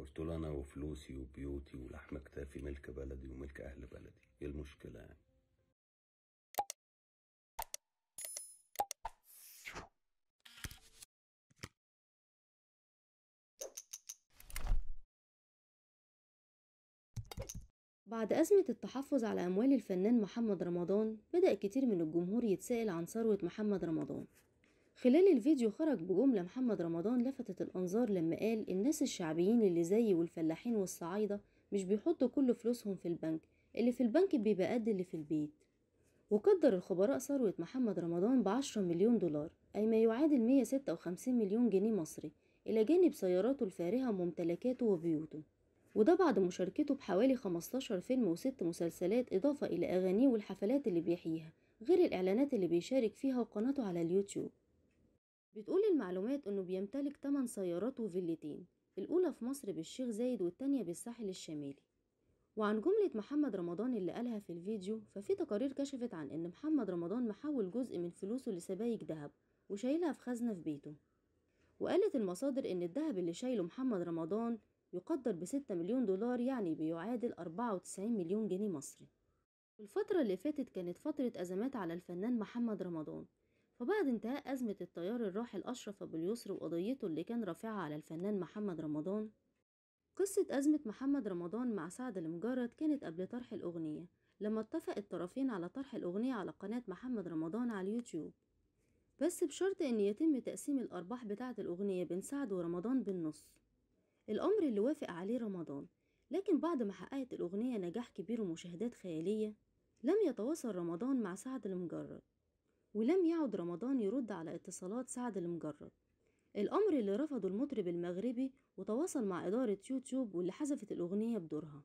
قلت له انا وفلوسي وبيوتي ولحم كتافي ملك بلدي وملك اهل بلدي ايه المشكله يعني بعد أزمة التحفظ على أموال الفنان محمد رمضان بدأ كتير من الجمهور يتساءل عن ثروة محمد رمضان خلال الفيديو خرج بجملة محمد رمضان لفتت الأنظار لما قال الناس الشعبيين اللي زيي والفلاحين والصعايدة مش بيحطوا كل فلوسهم في البنك اللي في البنك بيبقى قد اللي في البيت وقدر الخبراء ثروة محمد رمضان بعشرة مليون دولار أي ما يعادل 156 مليون جنيه مصري إلى جانب سياراته الفارهة وممتلكاته وبيوته وده بعد مشاركته بحوالي 15 فيلم وست مسلسلات إضافة إلى أغانيه والحفلات اللي بيحييها غير الإعلانات اللي بيشارك فيها وقناته على اليوتيوب بتقول المعلومات إنه بيمتلك 8 سيارات وفيلتين الأولى في مصر بالشيخ زايد والتانية بالساحل الشمالي وعن جملة محمد رمضان اللي قالها في الفيديو ففي تقارير كشفت عن إن محمد رمضان محول جزء من فلوسه لسبايك دهب وشايلها في خزنة في بيته وقالت المصادر إن الدهب اللي شايله محمد رمضان يقدر بستة مليون دولار يعني بيعادل أربعة وتسعين مليون جنيه مصري الفترة اللي فاتت كانت فترة أزمات على الفنان محمد رمضان وبعد انتهاء أزمة التيار الراحل أشرف أبو اليسر وقضيته اللي كان رافعها على الفنان محمد رمضان قصة أزمة محمد رمضان مع سعد المجرد كانت قبل طرح الأغنية لما اتفق الطرفين على طرح الأغنية على قناة محمد رمضان على اليوتيوب بس بشرط إن يتم تقسيم الأرباح بتاعة الأغنية بين سعد ورمضان بالنص الأمر اللي وافق عليه رمضان لكن بعد ما حققت الأغنية نجاح كبير ومشاهدات خيالية لم يتواصل رمضان مع سعد المجرد ولم يعد رمضان يرد على اتصالات سعد المجرد الأمر اللي رفضه المطرب المغربي وتواصل مع إدارة يوتيوب واللي حذفت الأغنية بدورها